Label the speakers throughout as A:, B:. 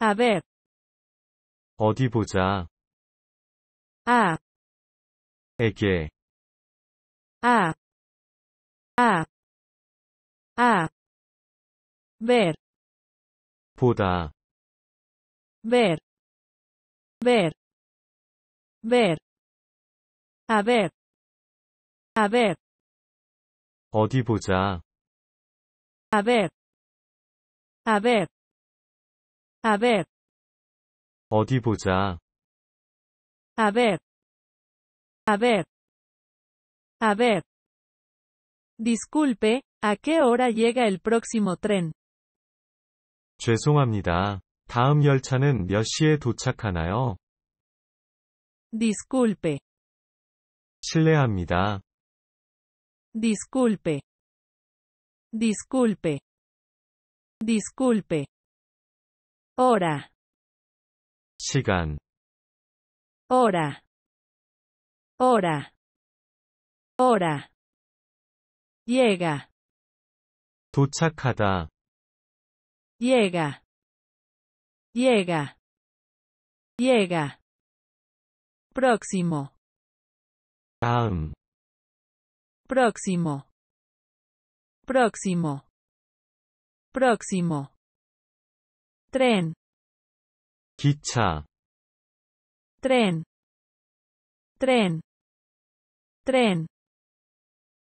A: 아백 어디 보자 아 에게 아아아 ver 보다 ver ver ver a ver a ver 어디 보자 a ver a ver 아백 어디 보자. 아백
B: 아백 아백 Disculpe, ¿a qué hora llega el próximo tren?
C: 죄송합니다. 다음 열차는 몇 시에 도착하나요?
B: Disculpe,
C: 실례합니다.
B: disculpe.
A: Disculpe. Disculpe. hora 시간 hora hora hora llega 도착하다 llega llega llega próximo próximo próximo próximo tren tren tren
B: tren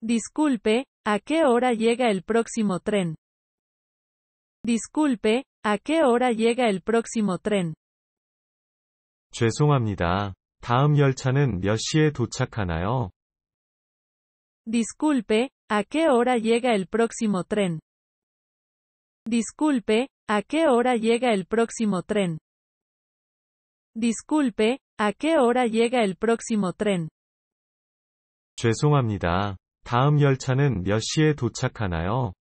B: disculpe a qué hora llega el próximo tren disculpe a qué hora llega el próximo tren
C: 죄송합니다. 다음 열차는 몇 시에 도착하나요?
B: Disculpe, ¿a qué hora llega el próximo tren? Disculpe, ¿A qué hora llega el próximo tren? Disculpe, ¿a qué hora llega el próximo tren?
C: 죄송합니다. 다음 열차는 몇 시에 도착하나요?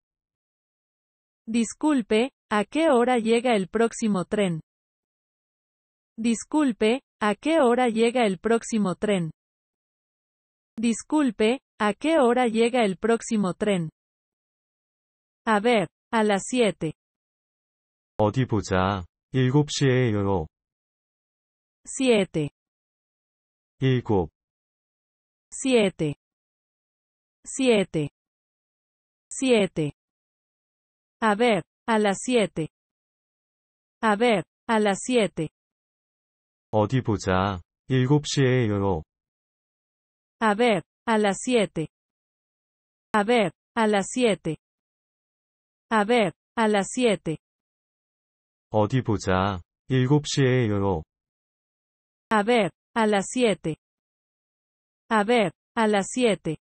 B: Disculpe, ¿a qué hora llega el próximo tren? Disculpe, ¿a qué hora llega el próximo tren? Disculpe, ¿a qué hora llega el próximo tren? A ver, a las siete.
C: 어디 보자.
A: 7시에요.
B: 7. 7.
A: 7. 7.
B: 7. A ver, a las 7. A ver, a las 7.
C: 어디 보자. 7시에요.
B: A ver, a las 7. A ver, a las 7. A ver, a las 7.
C: 어디 보자. 7시에요.
B: A ver, a las 7. A ver, a las 7.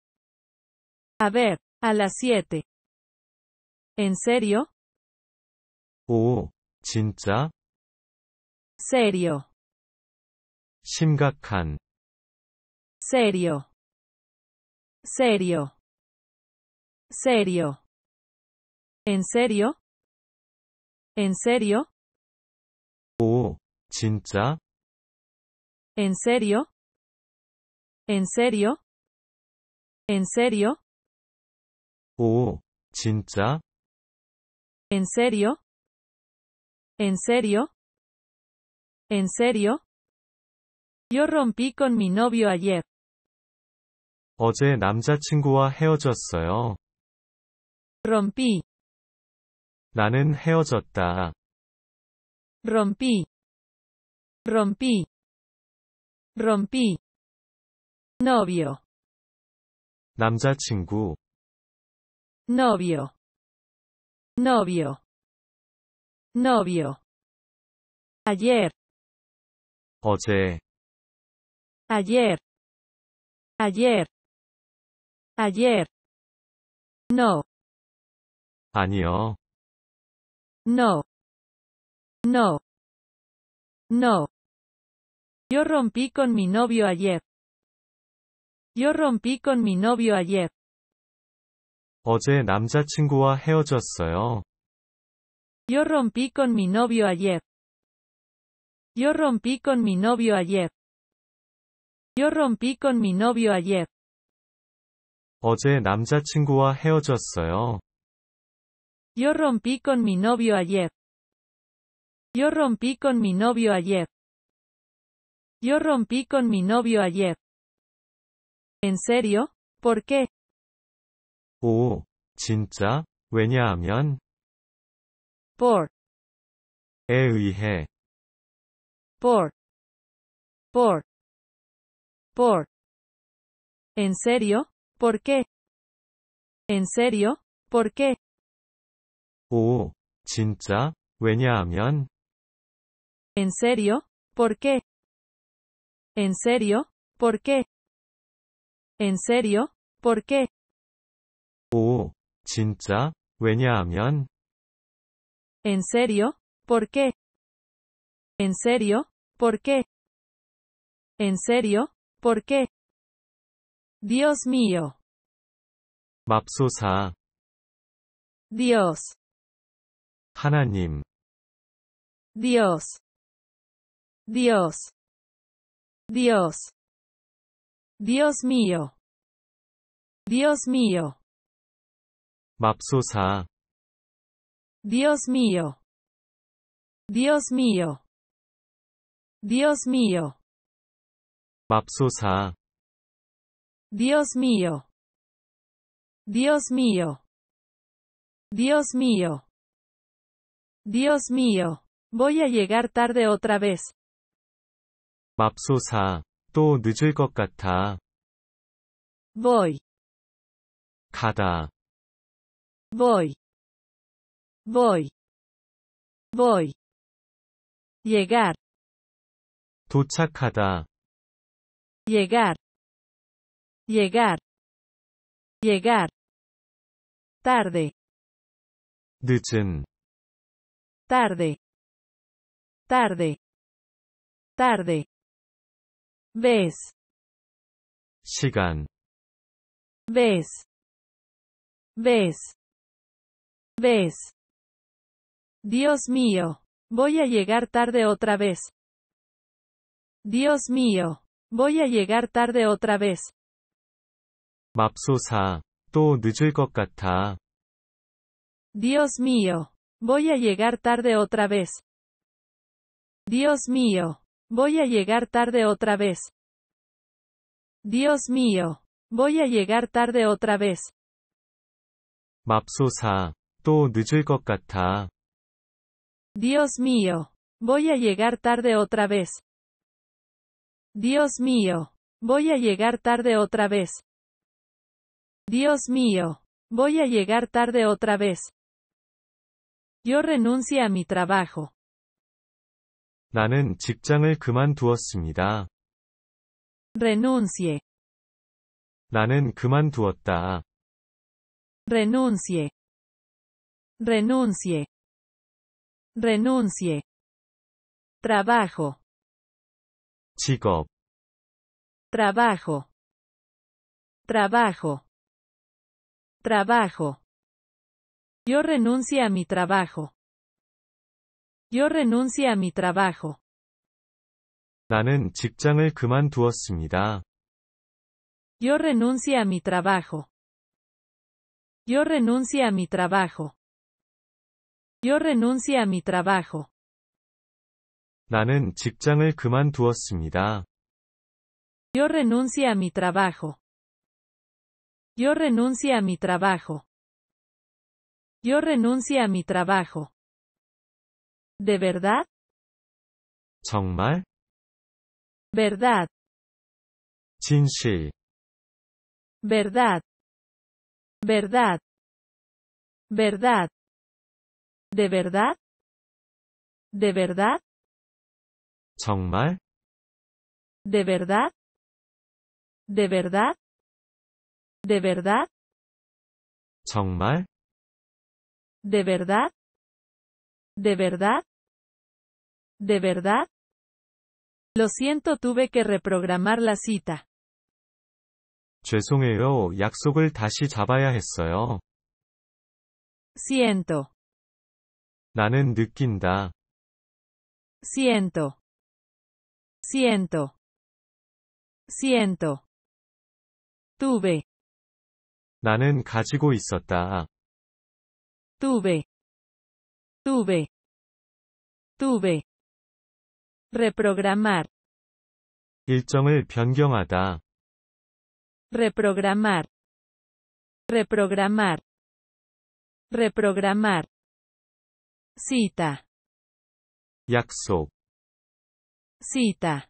B: A ver, a las 7. ¿En serio?
A: 오, 진짜? serio. 심각한. serio. serio. serio. ¿En serio? ¿En serio? 오, 진짜? ¿En serio? ¿En serio? ¿En serio? 오,
B: 진짜? ¿En serio? ¿En serio? ¿En serio? Yo rompí con mi novio ayer.
C: 어제 남자친구와 헤어졌어요.
A: Rompí. 나는 헤어졌다. rompí, rompí, rompí, novio, 남자친구, novio, novio, novio, ayer, 어제, ayer, ayer, ayer, no, 아니요, no, no. No. Yo rompí con mi novio ayer.
B: Yo rompí con mi novio ayer.
C: 어제 남자친구와 헤어졌어요.
B: Yo rompí con mi novio ayer. Yo rompí con mi novio ayer. Yo rompí con mi novio ayer.
C: 어제 남자친구와 헤어졌어요.
B: Yo rompí con mi novio ayer. Yo rompí con mi novio ayer. Yo rompí con mi novio ayer. ¿En serio? ¿Por qué?
A: Oh, 진짜? 왜냐하면 por 에 por por por
B: ¿En serio? ¿Por qué? ¿En serio? ¿Por qué?
A: Oh, 진짜? 왜냐하면
B: ¿En serio? ¿Por qué? ¿En serio? ¿Por qué? ¿En serio? ¿Por qué?
A: Oh, 진짜? 왜냐하면
B: ¿En serio? ¿Por qué? ¿En serio? ¿Por qué? ¿En serio? ¿Por qué? Dios mío.
A: 맙소사 Dios. 하나님 Dios. Dios. Dios. Dios mío. Dios mío. sa. Dios mío. Dios mío. Dios mío. sa. Dios mío. Dios mío.
B: Dios mío. Dios mío. Voy a llegar tarde otra vez.
C: 맙소사. 또 늦을 것 같아.
B: voy
A: 가다. voy voy voy llegar 도착하다. llegar llegar llegar tarde 늦은. tarde tarde tarde vez 시간 Ves. Ves.
B: Dios mío, voy a llegar tarde otra vez. Dios mío, voy a llegar tarde otra vez.
C: 맙소사, 또 늦을 것 같아.
B: Dios mío, voy a llegar tarde otra vez. Dios mío, Voy a llegar tarde otra vez. Dios mío. Voy a llegar tarde otra vez. Dios mío. Voy a llegar tarde otra vez. Dios mío. Voy a llegar tarde otra vez. Dios mío. Voy a llegar tarde otra vez. Yo renuncio a mi trabajo.
C: 나는 직장을 그만두었습니다.
B: Renuncie.
C: 나는 그만두었다.
B: Renuncie.
A: Renuncie. Renuncie. Trabajo. 직업. Trabajo. Trabajo. Trabajo.
B: Yo renuncio a mi trabajo. Yo renuncio a mi trabajo. Yo renuncio a mi trabajo. Yo renuncio a mi trabajo. Yo renuncio a mi trabajo. Yo
C: renuncio a mi trabajo.
B: Yo renuncio a mi trabajo. Yo a mi trabajo. ¿De verdad?
A: 정말? ¿Verdad? 진실. ¿Verdad? ¿Verdad? ¿Verdad? ¿De verdad? ¿De verdad? 정말? ¿De verdad? ¿De verdad? ¿De verdad? 정말?
B: ¿De verdad? ¿De verdad? ¿De verdad? Lo siento, tuve que reprogramar la cita.
A: Siento.
C: 나는 느낀다.
A: Siento. Siento. Siento. Tuve. 나는 가지고 Tuve. Tuve. Tuve. Reprogramar. Reprogramar. Reprogramar. Reprogramar. Cita. 약속.
B: Cita.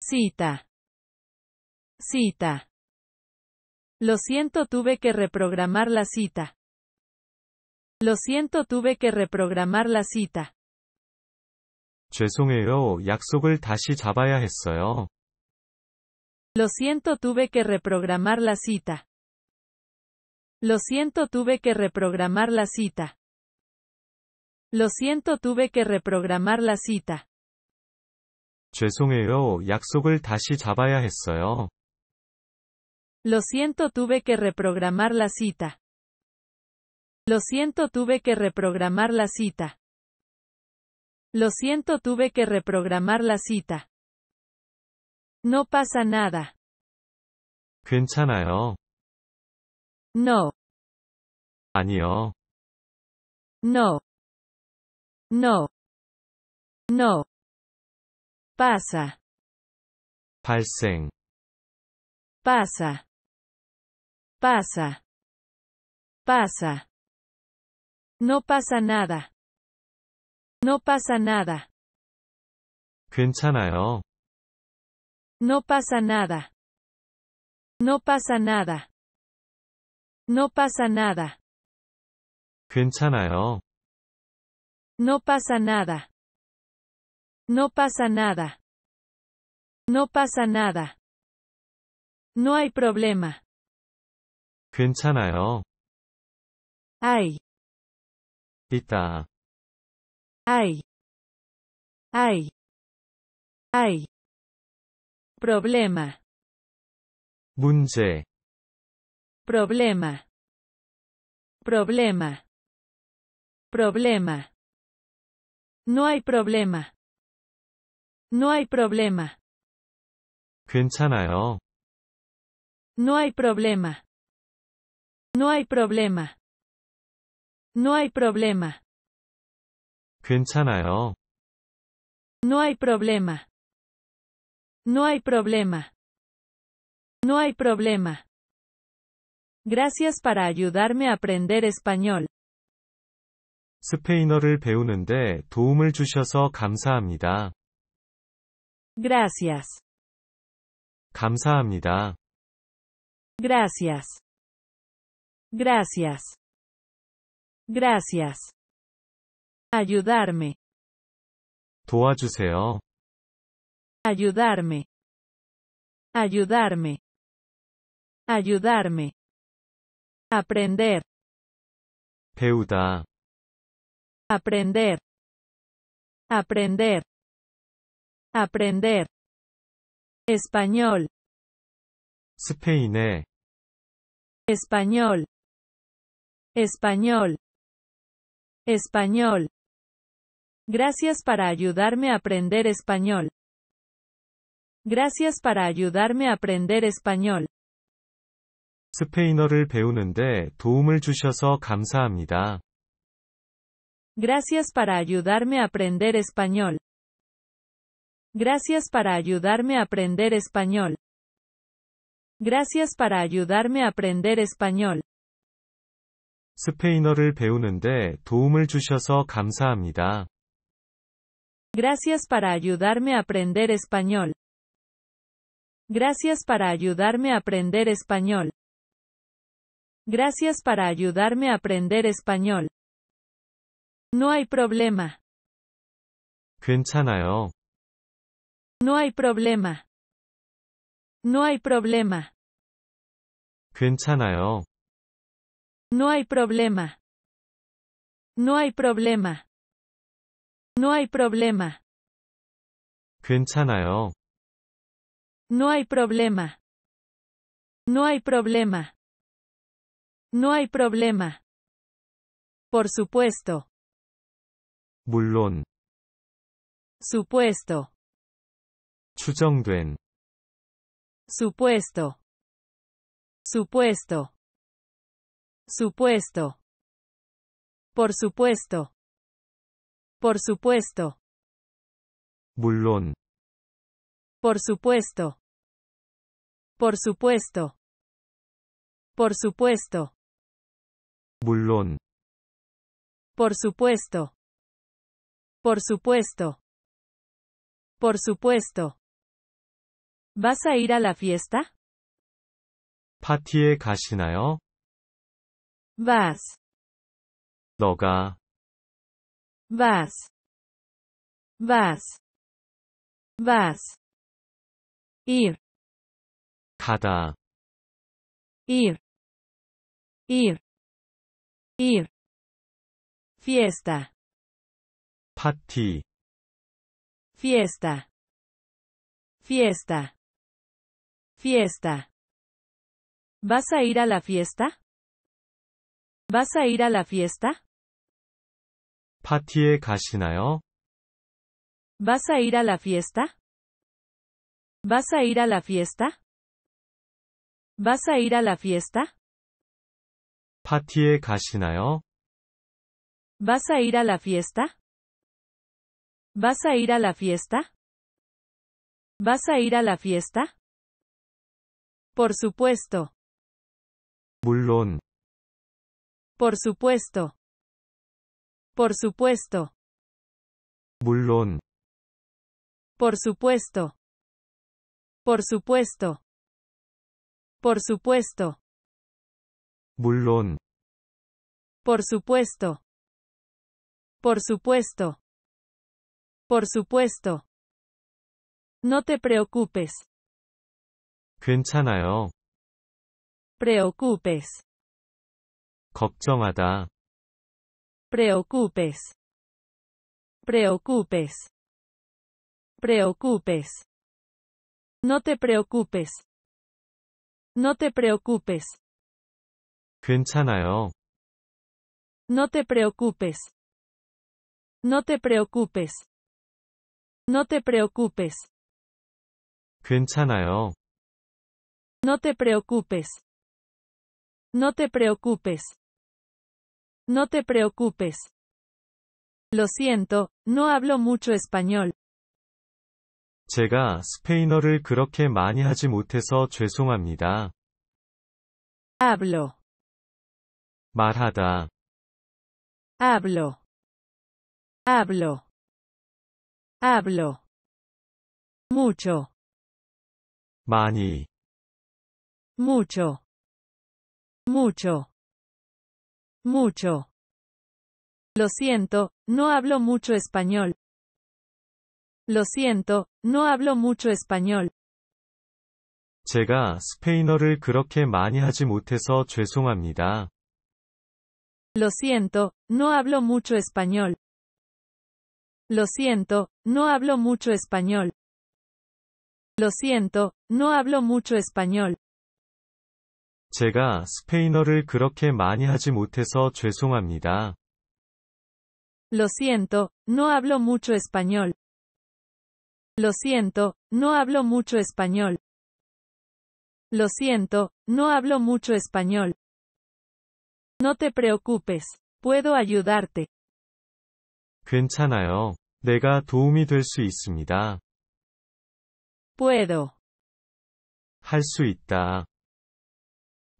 B: Cita. Cita. Lo siento tuve que reprogramar la cita. Lo siento, tuve que reprogramar la cita. Lo siento, tuve que reprogramar la cita. Lo siento, tuve que reprogramar la cita. Lo siento, tuve que reprogramar la cita. Lo siento, tuve que reprogramar la cita. Lo siento tuve que reprogramar la cita. Lo siento tuve que reprogramar la cita. No pasa nada.
A: 괜찮아요. No. 아니요. No. No. No. Pasa. 발생. Pasa. Pasa. Pasa.
B: No pasa nada. No pasa nada.
A: 괜찮아요.
B: No pasa nada. No pasa nada. No pasa nada.
A: 괜찮아요.
B: No pasa nada. No pasa nada. No pasa nada. No hay problema.
A: 괜찮아요. Hay. Pita. ay, ay, Problema. 문제. Problema.
B: Problema. Problema. No hay problema. No hay problema.
A: 괜찮아요.
B: No hay problema. No hay problema. No hay problema.
A: 괜찮아요.
B: No hay problema. No hay problema. No hay problema. Gracias para ayudarme a aprender español.
C: 스페인어를 배우는데 도움을 주셔서 감사합니다.
B: Gracias.
C: 감사합니다.
A: Gracias. Gracias. Gracias. Ayudarme. 도와주세요. Ayudarme. Ayudarme. Ayudarme. Aprender. 배우다. Aprender. Aprender. Aprender. Español. 스페인의.
B: Español. Español. Español. Gracias para ayudarme a aprender español. Gracias para ayudarme a aprender español. Gracias para ayudarme a aprender español. Gracias para ayudarme a aprender español. Gracias para ayudarme a aprender español. Gracias para ayudarme a aprender español. Gracias para ayudarme a aprender español. Gracias para ayudarme a aprender español. No hay problema.
A: 괜찮아요.
B: No hay problema. No hay problema.
A: 괜찮아요.
B: No hay problema. No hay problema. No hay problema.
A: 괜찮아요.
B: No hay problema. No hay problema. No hay problema.
A: Por supuesto. 물론.
B: Supuesto.
A: 추정된.
B: Supuesto. Supuesto. Supuesto. Por supuesto. Por supuesto. Bulón. Por supuesto. Por supuesto. Por supuesto. Bulón. Por supuesto. Por supuesto. Por supuesto. ¿Vas a ir a la fiesta? vas
A: 너가 vas vas vas ir cada, ir ir ir fiesta Party.
B: fiesta fiesta fiesta ¿Vas a ir a la fiesta? ¿Vas a ir a la fiesta? ¿Vas a ir a la fiesta? ¿Vas a ir a la fiesta? ¿Vas a ir a la fiesta?
C: ¿Vas
A: a
B: ir a la fiesta? ¿Vas a ir a la fiesta? ¿Vas a ir a la fiesta? Por supuesto. Por supuesto. Por supuesto.
A: 물론.
B: Por supuesto. Por supuesto. Por supuesto. 물론. Por supuesto. Por supuesto. Por supuesto. No te preocupes.
A: 괜찮아요.
B: Preocupes.
A: 걱정하다.
B: preocupes, preocupes, preocupes. No te preocupes. No te preocupes.
A: 괜찮아요.
B: No te preocupes. No te preocupes. No te preocupes.
A: 괜찮아요.
B: No te preocupes. No te preocupes. No te preocupes. Lo siento, no hablo mucho español.
C: 제가 스페인어를 그렇게 많이 하지 못해서 죄송합니다. Hablo. 말하다.
A: Hablo. Hablo. Hablo. Mucho. 많이.
B: Mucho. Mucho. Mucho. Lo siento, no hablo mucho español. Lo siento, no hablo mucho español. 제가 Lo siento, no hablo mucho español. Lo siento, no hablo mucho español. Lo siento, no hablo mucho español.
C: 제가 스페인어를 그렇게 많이 하지 못해서
B: Lo siento, no hablo mucho español. Lo siento, no hablo mucho español. Lo siento, no hablo mucho español. No te preocupes, puedo ayudarte.
C: 괜찮아요. 내가 도움이 될 Puedo. 할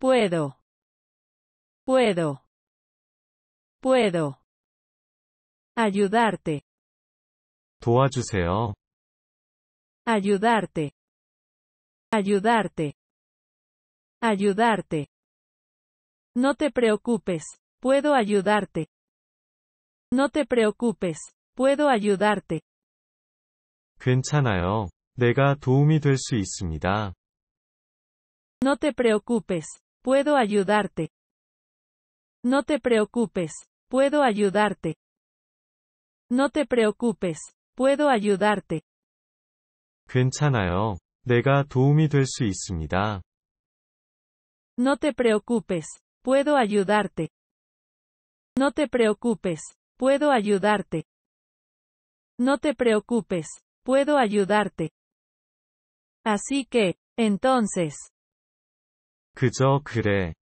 A: Puedo. Puedo. Puedo. Ayudarte. 도와주세요.
B: Ayudarte. Ayudarte. Ayudarte. No te preocupes. Puedo ayudarte. No te preocupes. Puedo ayudarte.
C: 괜찮아요. 도움이
B: No te preocupes. Puedo ayudarte. No te preocupes. Puedo ayudarte. No te preocupes. Puedo ayudarte.
C: No te preocupes. Puedo ayudarte.
B: No te preocupes. Puedo ayudarte. No te preocupes. Puedo ayudarte. Así que, entonces,
A: 그저 그래.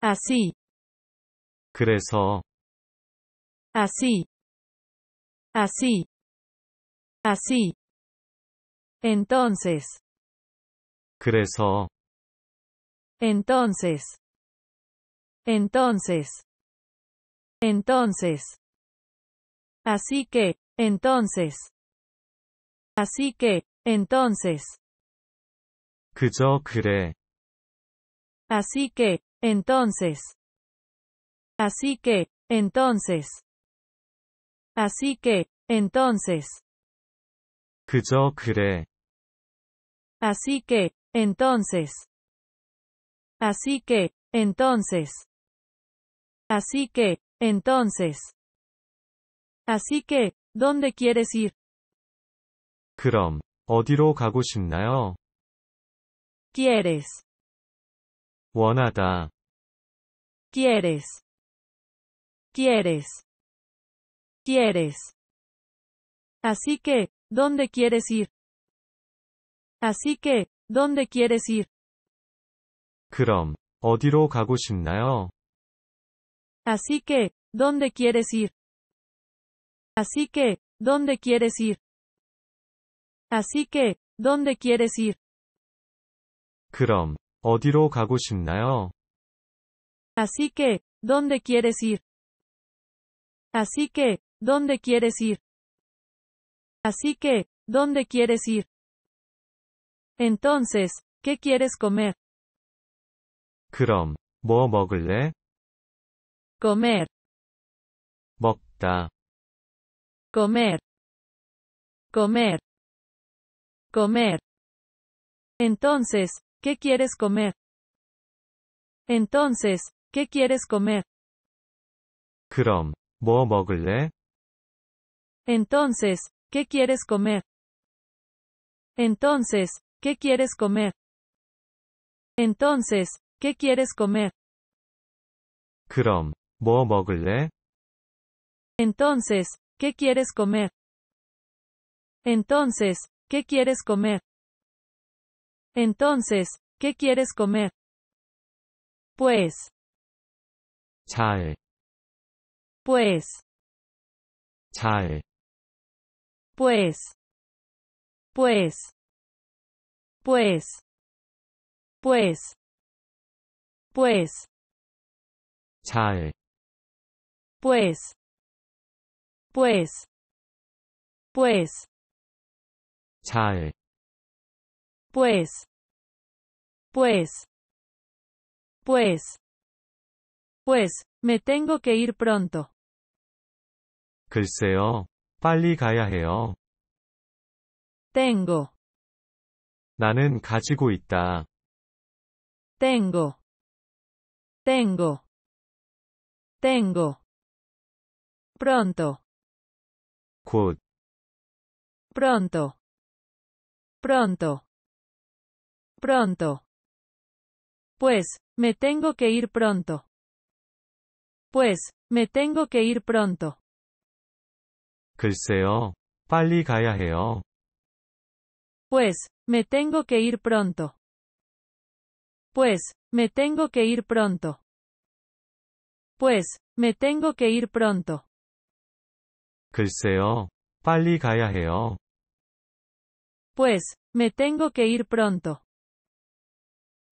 A: Así. 그래서. Así. Así.
B: Así. Entonces.
A: 그래서.
B: Entonces. Entonces. Entonces. Así que, entonces. Así que, entonces.
A: 그저 그래.
B: Así que, entonces. Así que, entonces. Así que, entonces.
A: 그래.
B: Así que, entonces. Así que, entonces. Así que, entonces. Así que, ¿dónde quieres ir?
C: ¿Quieres?
A: 원하다. quieres,
B: quieres, quieres. Así que, ¿dónde quieres ir? Así que, ¿dónde quieres ir?
C: 그럼, 어디로 가고 싶나요?
B: Así que, ¿dónde quieres ir? Así que, ¿dónde quieres ir? Así que, ¿dónde quieres ir?
C: 어디로 가고 싶나요?
B: Así que, ¿dónde quieres ir? Así que, ¿dónde quieres ir? Así que, ¿dónde quieres ir? Entonces, ¿qué quieres comer?
A: 그럼, 뭐 먹을래? comer, 먹다, comer,
B: comer, comer. Entonces, ¿Qué quieres comer? Entonces, ¿qué quieres comer?
A: 그럼, 뭐
B: Entonces, ¿qué quieres comer? Entonces, ¿qué quieres comer? Entonces, ¿qué quieres comer?
A: 그럼, 뭐
B: Entonces, ¿qué quieres comer? Entonces, ¿qué quieres comer? Entonces, ¿qué quieres comer? Pues.
A: 잘. Pues. 잘. Pues. Pues. Pues. Pues. Pues. 잘. Pues. Pues. Pues. 잘. Pues.
B: Pues. Pues. Pues, me tengo que ir pronto.
C: 글쎄요. 빨리 가야 Tengo. 나는 가지고
A: Tengo. Tengo. Tengo. Pronto. Pronto. Pronto. Pronto.
B: Pues, me tengo que ir pronto. Pues, me tengo que ir pronto.
C: Pues, me tengo que ir pronto.
B: Pues, me tengo que ir pronto. Pues, me tengo que ir pronto. Pues, me tengo que ir pronto.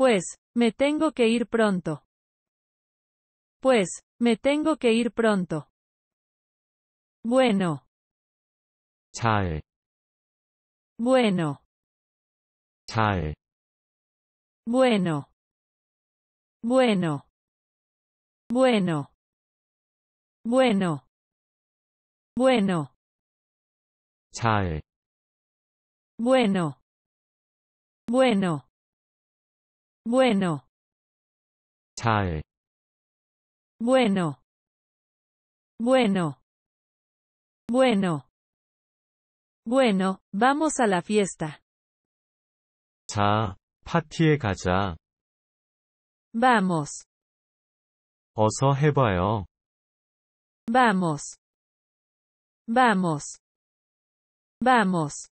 B: Pues, me tengo que ir pronto. Pues, me tengo que ir pronto. Bueno.
A: 잘. Bueno. 잘. Bueno. Bueno. Bueno. Bueno. Bueno. 잘. Bueno. Bueno. Bueno. Bueno.
B: Bueno. Bueno. Bueno, vamos a la fiesta.
C: 자, 파티에 가자.
B: Vamos.
C: 어서 해봐요.
B: Vamos. Vamos. Vamos.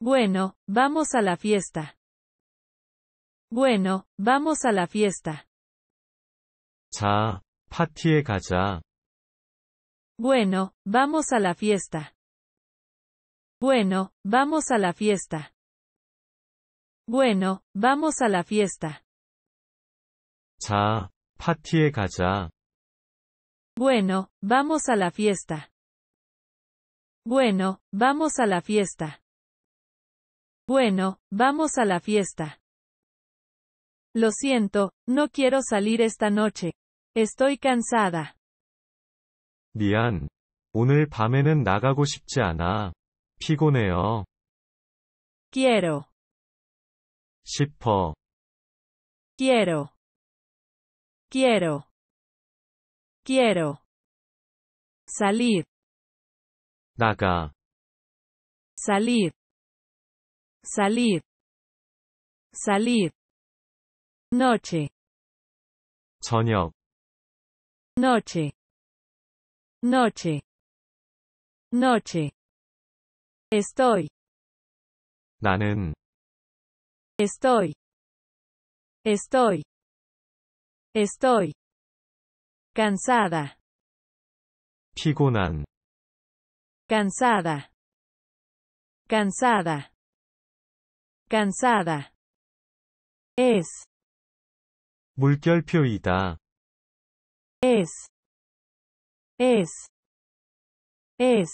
B: Bueno, vamos a la fiesta. Bueno, vamos a la fiesta.
C: 자, 파티에 가자.
B: Bueno, vamos a la fiesta. Bueno, vamos a la fiesta. Bueno, vamos a la fiesta.
C: 자, 파티에 가자.
B: Bueno, vamos a la fiesta. Bueno, vamos a la fiesta. Bueno, vamos a la fiesta. Lo siento, no quiero salir esta noche. Estoy cansada.
C: 미안. 오늘 밤에는 나가고 싶지 않아. 피곤해요.
B: Quiero.
A: 싶어. Quiero. Quiero. Quiero. Salir. Naga. Salir. Salir. Salir noche noche noche noche estoy 나는 estoy estoy estoy
B: cansada
A: 피곤한
B: cansada cansada cansada
A: es 물결표이다. Es.
B: Es. Es.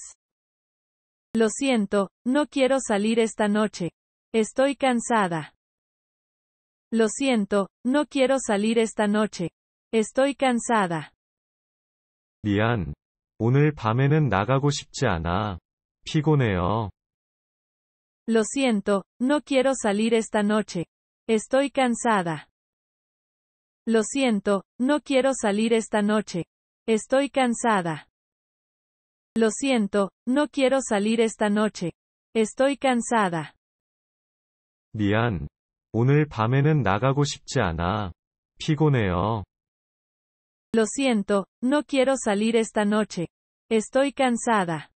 B: Lo siento, no quiero salir esta noche. Estoy cansada. Lo siento, no quiero salir esta noche. Estoy cansada.
C: 미안. 오늘 밤에는 나가고 싶지 않아. 피곤해요.
B: Lo siento, no quiero salir esta noche. Estoy cansada. Lo siento, no quiero salir esta noche. Estoy cansada. Lo siento, no quiero salir esta noche. Estoy cansada.
C: 미안. 오늘 밤에는 나가고 싶지 않아. 피곤해요.
B: Lo siento, no quiero salir esta noche. Estoy cansada.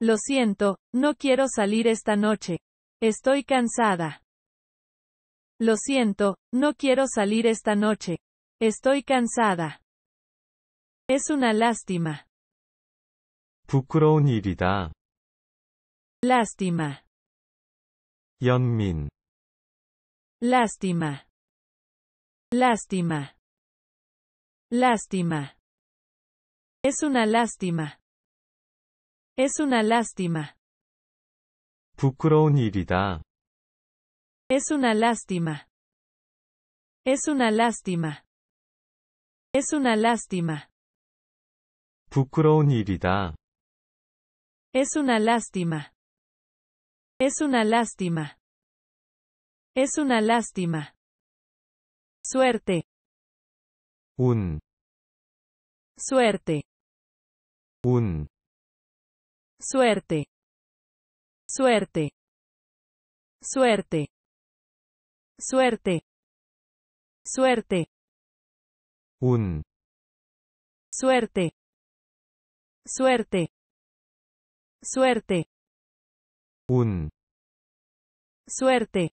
B: Lo siento, no quiero salir esta noche. Estoy cansada. Lo siento, no quiero salir esta noche. Estoy cansada. Es una lástima. 부끄러운 Lástima.
A: 연민.
B: Lástima. Lástima. Lástima. Es una lástima. Es una lástima.
A: 부끄러운
B: es una lástima. Es una lástima. Es una lástima. 부끄러운 Es una lástima. Es una lástima. Es una lástima. Suerte.
A: Un. Suerte. Un. Suerte. Suerte. Suerte. Suerte. Suerte. Un. Suerte. Suerte. Suerte. Un. Suerte.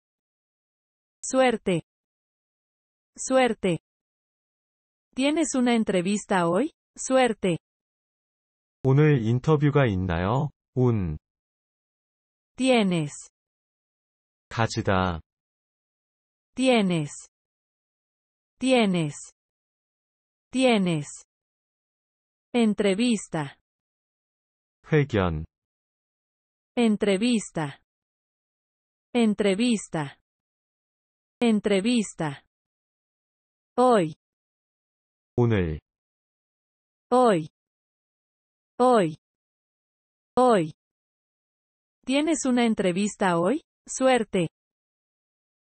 B: Suerte. Suerte. ¿Tienes una entrevista hoy? Suerte.
C: 오늘 인터뷰가 있나요? un
B: Tienes.
A: Tienes. Tienes.
B: Tienes. Entrevista. 회견. Entrevista. Entrevista.
A: Entrevista. Hoy. Er. Hoy. Hoy. Hoy.
B: ¿Tienes una entrevista hoy? Suerte.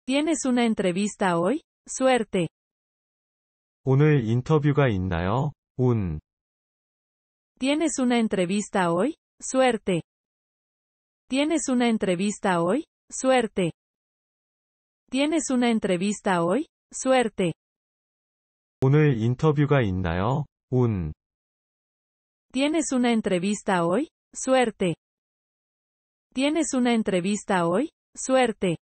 B: ¿Tienes una entrevista hoy? Suerte.
C: 오늘 인터뷰가
B: ¿Tienes una entrevista hoy? Suerte. ¿Tienes una entrevista hoy? Suerte. ¿Tienes una entrevista hoy? Suerte. 오늘 ¿Tienes una entrevista hoy? Suerte. ¿Tienes una entrevista hoy? Suerte.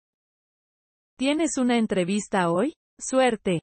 B: ¿Tienes una entrevista hoy? Suerte.